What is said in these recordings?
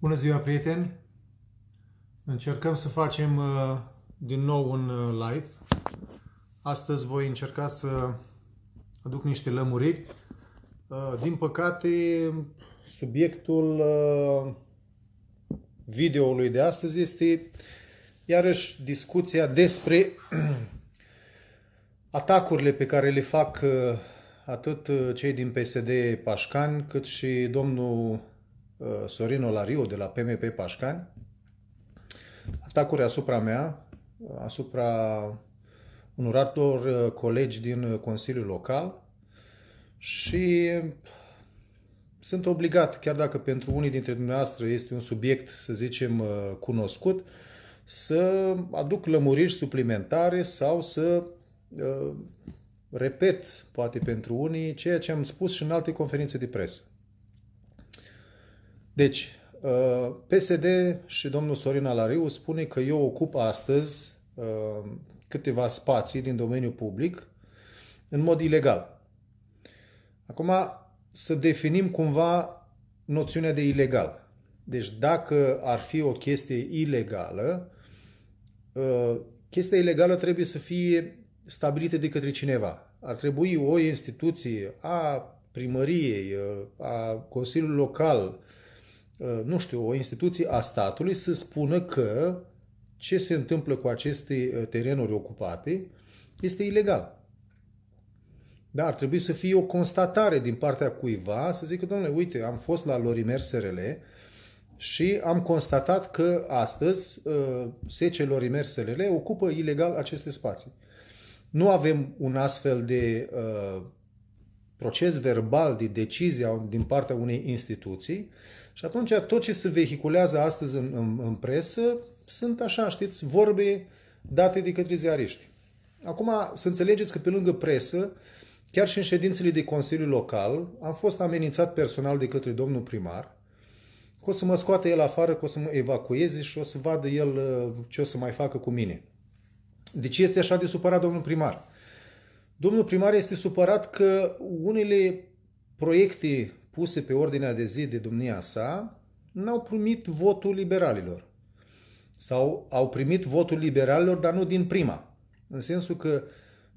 Bună ziua, prieteni! Încercăm să facem uh, din nou un uh, live. Astăzi voi încerca să aduc niște lămuriri. Uh, din păcate, subiectul videoului de astăzi este iarăși discuția despre atacurile pe care le fac atât cei din PSD Pașcani, cât și domnul Uh, Sorin Olariu de la PMP Pașcani, atacuri asupra mea, uh, asupra unor altor uh, colegi din Consiliul Local și sunt obligat, chiar dacă pentru unii dintre dumneavoastră este un subiect, să zicem, cunoscut, să aduc lămuriri suplimentare sau să repet, poate pentru unii, ceea ce am spus și în alte conferințe de presă. Deci, uh, PSD și domnul Sorin Alariu spune că eu ocup astăzi uh, câteva spații din domeniul public în mod ilegal. Acum, să definim cumva noțiunea de ilegal. Deci, dacă ar fi o chestie ilegală, uh, chestia ilegală trebuie să fie stabilită de către cineva. Ar trebui o instituție a primăriei, a Consiliului Local, Eh, nu știu, o instituție a statului să spună că ce se întâmplă cu aceste eh, terenuri ocupate este ilegal. Dar ar trebui să fie o constatare din partea cuiva să zică, domnule, uite, am fost la Lorimer SRL și am constatat că astăzi sece eh, Lorimer SRL ocupă ilegal aceste spații. Nu avem un astfel de uh, proces verbal de decizia din partea unei instituții, și atunci tot ce se vehiculează astăzi în, în, în presă sunt așa, știți, vorbe date de către ziariști. Acum să înțelegeți că pe lângă presă, chiar și în ședințele de Consiliu Local, am fost amenințat personal de către domnul primar că o să mă scoate el afară, că o să mă evacueze și o să vadă el uh, ce o să mai facă cu mine. De ce este așa de supărat domnul primar? Domnul primar este supărat că unele proiecte puse pe ordinea de zi de domnia sa n-au primit votul liberalilor. Sau au primit votul liberalilor, dar nu din prima. În sensul că,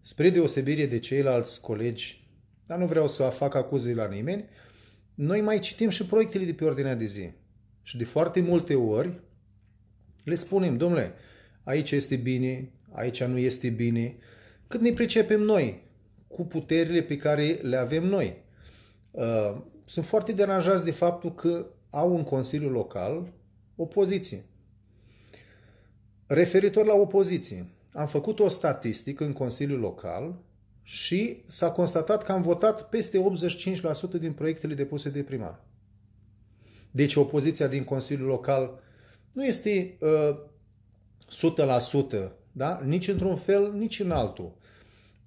spre deosebire de ceilalți colegi, dar nu vreau să fac acuze la nimeni, noi mai citim și proiectele de pe ordinea de zi. Și de foarte multe ori le spunem, domnule, aici este bine, aici nu este bine, cât ne pricepem noi cu puterile pe care le avem noi. Uh, sunt foarte deranjați de faptul că au în Consiliul Local opoziție. Referitor la opoziție, am făcut o statistică în Consiliul Local și s-a constatat că am votat peste 85% din proiectele depuse de primar. Deci opoziția din Consiliul Local nu este uh, 100%, da? nici într-un fel, nici în altul.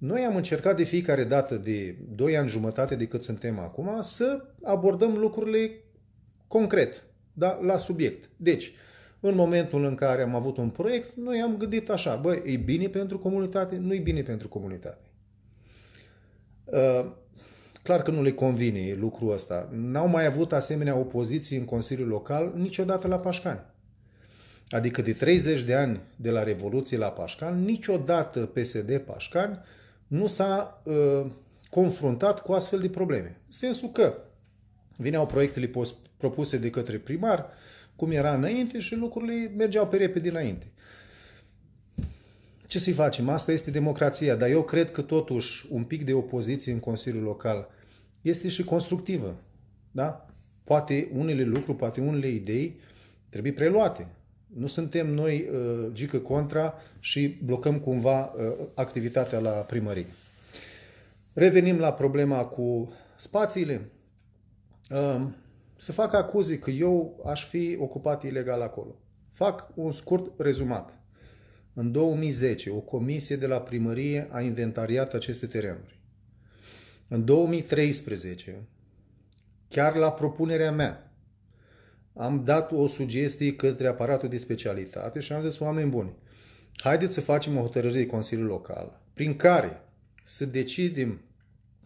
Noi am încercat de fiecare dată de 2 ani jumătate de cât suntem acum să abordăm lucrurile concret, da, la subiect. Deci, în momentul în care am avut un proiect, noi am gândit așa, băi, e bine pentru comunitate, nu e bine pentru comunitate. Ă, clar că nu le convine lucrul ăsta. N-au mai avut asemenea opoziții în Consiliul Local niciodată la Pașcani. Adică de 30 de ani de la Revoluție la Pașcani, niciodată PSD Pașcani nu s-a uh, confruntat cu astfel de probleme. În sensul că vineau proiectele propuse de către primar, cum era înainte și lucrurile mergeau pe repede înainte. Ce să-i facem? Asta este democrația, dar eu cred că totuși un pic de opoziție în Consiliul Local este și constructivă. Da? Poate unele lucruri, poate unele idei trebuie preluate. Nu suntem noi uh, gică contra și blocăm cumva uh, activitatea la primărie. Revenim la problema cu spațiile. Um, să fac acuzii că eu aș fi ocupat ilegal acolo. Fac un scurt rezumat. În 2010, o comisie de la primărie a inventariat aceste terenuri. În 2013, chiar la propunerea mea, am dat o sugestie către aparatul de specialitate și am zis, oameni buni, haideți să facem o hotărâre de Consiliu Local, prin care să decidem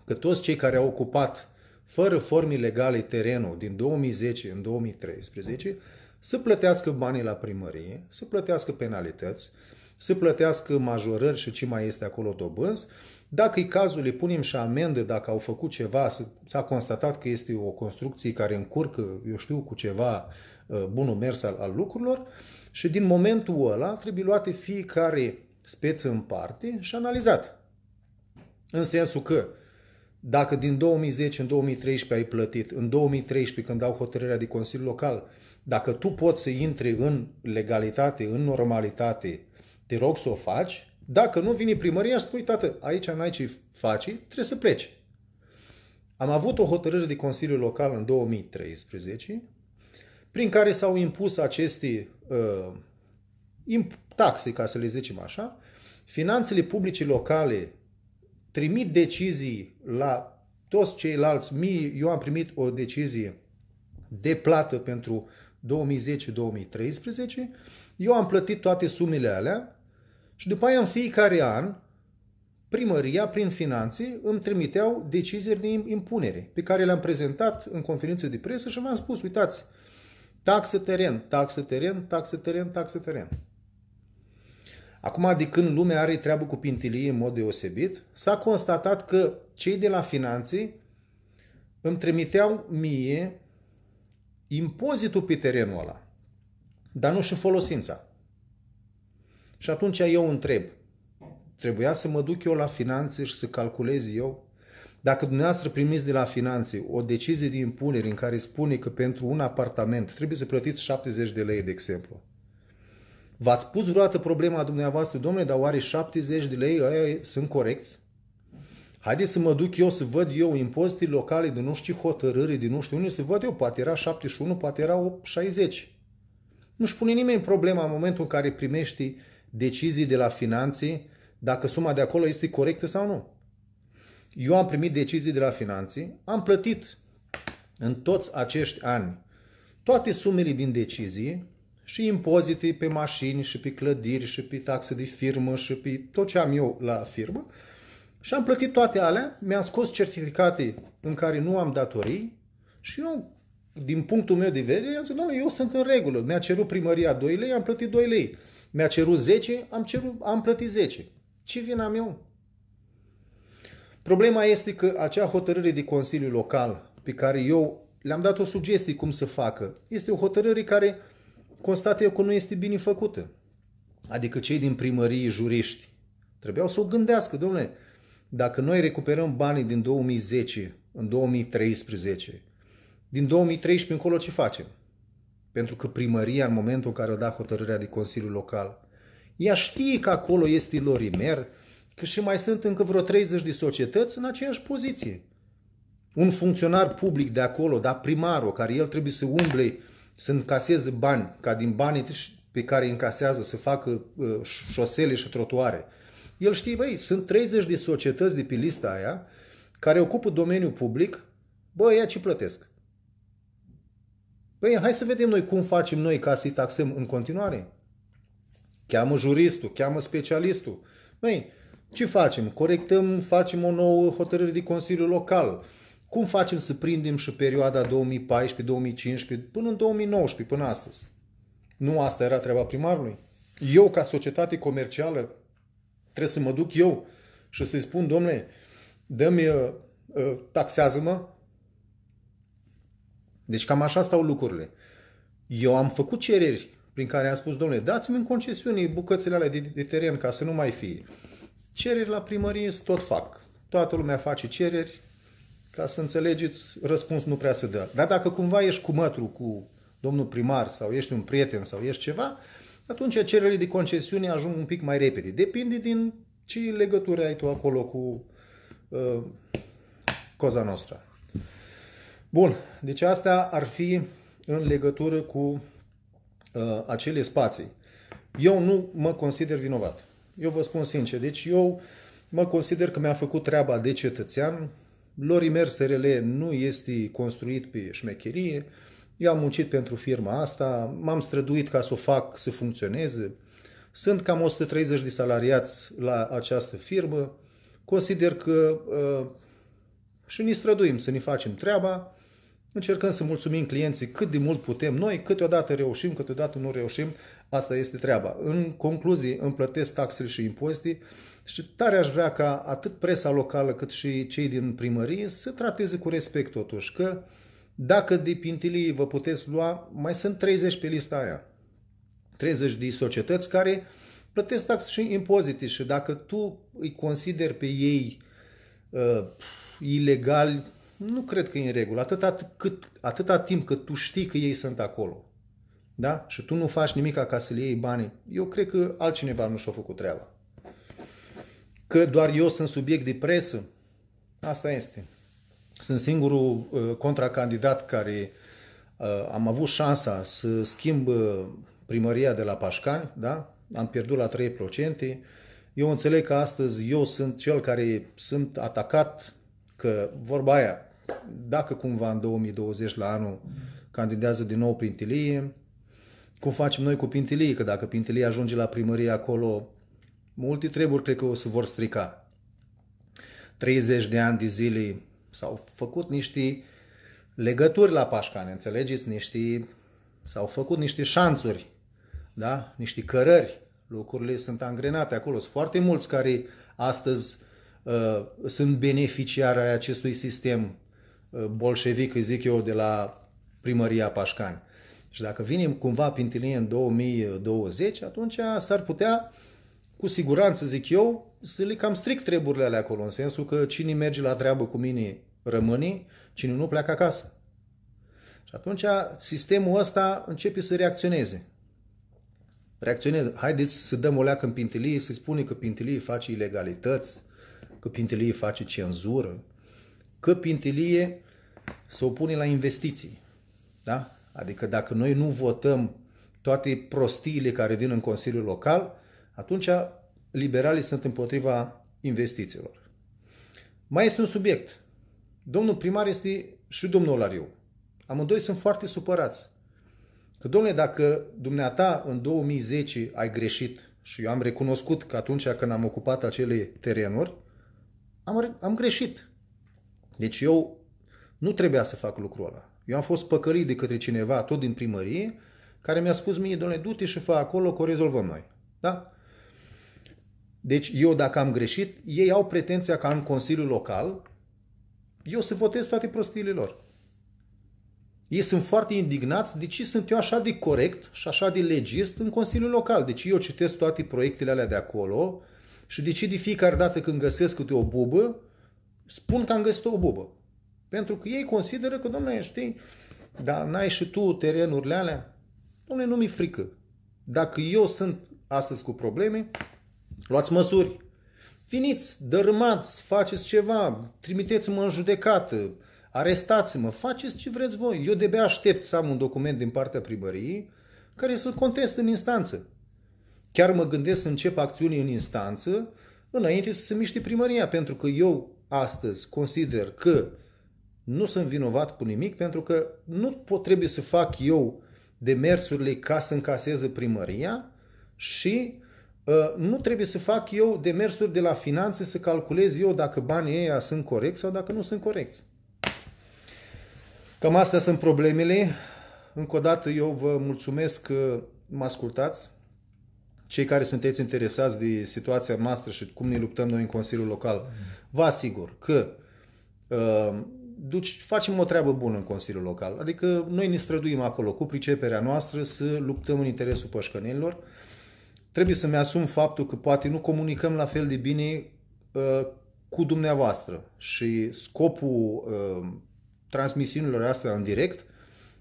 că toți cei care au ocupat fără forme legale terenul din 2010 în 2013 să plătească banii la primărie, să plătească penalități, să plătească majorări și ce mai este acolo dobânzi dacă e cazul, le punem și amendă dacă au făcut ceva, s-a constatat că este o construcție care încurcă, eu știu, cu ceva uh, bunul mers al, al lucrurilor și din momentul ăla trebuie luate fiecare speță în parte și analizat. În sensul că dacă din 2010 în 2013 ai plătit, în 2013 când dau hotărârea de Consiliu Local, dacă tu poți să intri în legalitate, în normalitate, te rog să o faci, dacă nu vine primăria, spui, tată, aici n-ai ce faci, trebuie să pleci. Am avut o hotărâre de Consiliu Local în 2013, prin care s-au impus aceste uh, taxe, ca să le zicem așa, finanțele publice locale trimit decizii la toți ceilalți mii, eu am primit o decizie de plată pentru 2010-2013, eu am plătit toate sumele alea, și după aia, în fiecare an, primăria, prin finanțe, îmi trimiteau decizii de impunere, pe care le-am prezentat în conferință de presă și mi-am spus, uitați, taxă teren, taxă teren, taxă teren, taxă teren. Acum, de când lumea are treabă cu pintilie în mod deosebit, s-a constatat că cei de la finanțe îmi trimiteau mie impozitul pe terenul ăla, dar nu și folosința. Și atunci eu întreb, trebuia să mă duc eu la finanțe și să calculez eu? Dacă dumneavoastră primiți de la finanțe o decizie de impunere în care spune că pentru un apartament trebuie să plătiți 70 de lei, de exemplu, v-ați pus vreodată problema dumneavoastră, domnule, dar oare 70 de lei aia sunt corecți? Haideți să mă duc eu să văd eu impozitii locale de nu știu hotărâri, de nu știu unde, să văd eu, poate era 71, poate era 60. Nu-și pune nimeni problema în momentul în care primești decizii de la finanții dacă suma de acolo este corectă sau nu. Eu am primit decizii de la finanții, am plătit în toți acești ani toate sumele din decizii și impozite pe mașini și pe clădiri și pe taxe de firmă și pe tot ce am eu la firmă. Și am plătit toate alea, mi-am scos certificate în care nu am datorii și eu, din punctul meu de vedere, am zis, eu sunt în regulă. Mi-a cerut primăria 2 lei, am plătit 2 lei. Mi-a cerut 10, am, cerut, am plătit 10. Ce vin am eu? Problema este că acea hotărâre de Consiliu Local pe care eu le-am dat o sugestie cum să facă, este o hotărâre care constată eu că nu este bine făcută. Adică cei din primărie, juriști, trebuiau să o gândească, domnule, dacă noi recuperăm banii din 2010 în 2013, din 2013 încolo ce facem? Pentru că primăria, în momentul în care o da hotărârea de Consiliul Local, ea știe că acolo este Lorimer, că și mai sunt încă vreo 30 de societăți în aceeași poziție. Un funcționar public de acolo, dar primarul, care el trebuie să umble, să încaseze bani, ca din banii pe care îi încasează să facă uh, șosele și trotuare. El știe, băi, sunt 30 de societăți de pe lista aia care ocupă domeniul public, bă, ea ce plătesc? Păi hai să vedem noi cum facem noi ca să-i taxăm în continuare. Cheamă juristul, cheamă specialistul. Măi, ce facem? Corectăm, facem o nouă hotărâre de Consiliu Local. Cum facem să prindem și perioada 2014-2015 până în 2019, până astăzi? Nu asta era treaba primarului? Eu, ca societate comercială, trebuie să mă duc eu și să-i spun, domnule, dă-mi, uh, uh, taxează-mă deci cam așa stau lucrurile. Eu am făcut cereri prin care am spus, domnule, dați-mi în concesiune bucățele alea de, de teren ca să nu mai fie. Cereri la primărie tot fac. Toată lumea face cereri, ca să înțelegeți, răspuns nu prea se dă. Dar dacă cumva ești cu mătru cu domnul primar sau ești un prieten sau ești ceva, atunci cererile de concesiune ajung un pic mai repede. Depinde din ce legătură ai tu acolo cu uh, coza noastră. Bun, deci asta ar fi în legătură cu uh, acele spații. Eu nu mă consider vinovat. Eu vă spun sincer, deci eu mă consider că mi-am făcut treaba de cetățean. lori SRL nu este construit pe șmecherie. Eu am muncit pentru firma asta, m-am străduit ca să o fac să funcționeze. Sunt cam 130 de salariați la această firmă. Consider că uh, și ne străduim să ne facem treaba Încercăm să mulțumim clienții cât de mult putem noi, câteodată reușim, câteodată nu reușim, asta este treaba. În concluzie, îmi plătesc taxele și impozite și tare aș vrea ca atât presa locală cât și cei din primărie să trateze cu respect totuși, că dacă de pintilii vă puteți lua, mai sunt 30 pe lista aia. 30 de societăți care plătesc taxe și impozite și dacă tu îi consideri pe ei uh, ilegali, nu cred că e în regulă. Atâta, cât, atâta timp cât tu știi că ei sunt acolo, da? Și tu nu faci nimic ca să le iei banii. Eu cred că altcineva nu și-a făcut treaba. Că doar eu sunt subiect de presă, asta este. Sunt singurul uh, contracandidat care uh, am avut șansa să schimb uh, primăria de la Pașcani, da? Am pierdut la 3%. Eu înțeleg că astăzi eu sunt cel care sunt atacat că vorba aia, dacă cumva în 2020 la anul candidează din nou Pintilie, cum facem noi cu Pintilie, că dacă Pintilie ajunge la primărie acolo, multe treburi cred că o să vor strica. 30 de ani de zile s-au făcut niște legături la Pașcane, înțelegeți? Niște, s-au făcut niște șanțuri, da? niște cărări. Lucrurile sunt angrenate acolo. Sunt foarte mulți care astăzi uh, sunt beneficiari ai acestui sistem Uh, bolșevic, îi zic eu, de la primăria Pașcani. Și dacă vinem cumva pe în 2020, atunci s-ar putea, cu siguranță, zic eu, să le cam stric treburile alea acolo, în sensul că cine merge la treabă cu mine rămâne, cine nu pleacă acasă. Și atunci sistemul ăsta începe să reacționeze. Reacționează. Haideți să dăm o leacă în pintilie, să-i spune că pintilie face ilegalități, că pintilie face cenzură, căpintelie se opune la investiții. Da? Adică dacă noi nu votăm toate prostiile care vin în Consiliul Local, atunci liberalii sunt împotriva investițiilor. Mai este un subiect. Domnul primar este și domnul Olariu. Amândoi sunt foarte supărați. Că, domnule, dacă dumneata în 2010 ai greșit și eu am recunoscut că atunci când am ocupat acele terenuri, am, am greșit. Deci eu nu trebuia să fac lucrul ăla. Eu am fost păcălit de către cineva, tot din primărie, care mi-a spus mie, domnule, du-te și fă acolo, că o rezolvăm noi. Da? Deci eu dacă am greșit, ei au pretenția ca în Consiliul Local eu să votez toate prostiile lor. Ei sunt foarte indignați de ce sunt eu așa de corect și așa de legist în Consiliul Local. Deci eu citesc toate proiectele alea de acolo și de ce de fiecare dată când găsesc câte o bubă, spun că am găsit o bubă. Pentru că ei consideră că, domnule, știi, dar n-ai și tu terenurile alea? Domnule, nu mi e frică. Dacă eu sunt astăzi cu probleme, luați măsuri. Finiți, dărâmați, faceți ceva, trimiteți-mă în judecată, arestați-mă, faceți ce vreți voi. Eu de aștept să am un document din partea primăriei care să-l contest în instanță. Chiar mă gândesc să încep acțiuni în instanță înainte să se miște primăria, pentru că eu astăzi consider că nu sunt vinovat cu nimic pentru că nu pot, trebuie să fac eu demersurile ca să încaseze primăria și uh, nu trebuie să fac eu demersuri de la finanțe să calculez eu dacă banii ăia sunt corecți sau dacă nu sunt corecți. Cam astea sunt problemele. Încă o dată eu vă mulțumesc că mă ascultați cei care sunteți interesați de situația noastră și cum ne luptăm noi în Consiliul Local, vă asigur că uh, duci, facem o treabă bună în Consiliul Local. Adică noi ne străduim acolo cu priceperea noastră să luptăm în interesul pășcănilor. Trebuie să-mi asum faptul că poate nu comunicăm la fel de bine uh, cu dumneavoastră și scopul uh, transmisiunilor astea în direct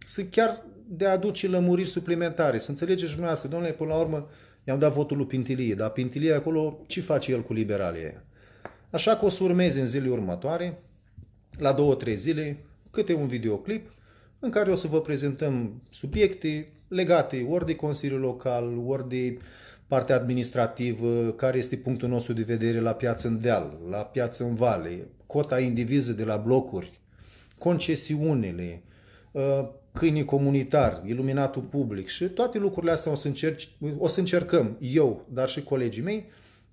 sunt chiar de a aduce lămuriri suplimentare, să înțelegeți dumneavoastră, domnule, până la urmă, uh, i-am dat votul lui Pintilie, dar Pintilie acolo ce face el cu liberalii aia? Așa că o să urmezi în zilele următoare, la două, trei zile, câte un videoclip în care o să vă prezentăm subiecte legate ori de Consiliul Local, ori de partea administrativă, care este punctul nostru de vedere la piață în deal, la piață în vale, cota indiviză de la blocuri, concesiunile, Uh, câinii comunitar, iluminatul public și toate lucrurile astea o să, încerc, o să încercăm eu, dar și colegii mei,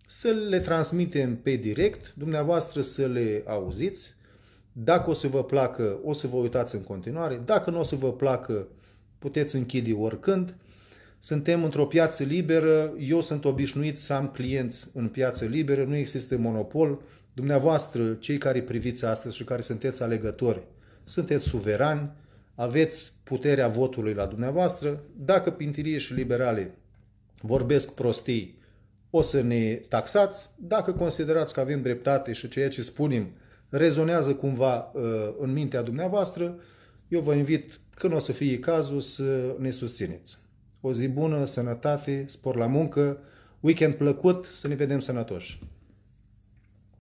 să le transmitem pe direct, dumneavoastră să le auziți. Dacă o să vă placă, o să vă uitați în continuare. Dacă nu o să vă placă, puteți închide oricând. Suntem într-o piață liberă, eu sunt obișnuit să am clienți în piață liberă, nu există monopol. Dumneavoastră, cei care priviți astăzi și care sunteți alegători, sunteți suverani, aveți puterea votului la dumneavoastră. Dacă pintirie și liberale vorbesc prostii, o să ne taxați. Dacă considerați că avem dreptate și ceea ce spunem rezonează cumva uh, în mintea dumneavoastră, eu vă invit, când o să fie cazul, să ne susțineți. O zi bună, sănătate, spor la muncă, weekend plăcut, să ne vedem sănătoși!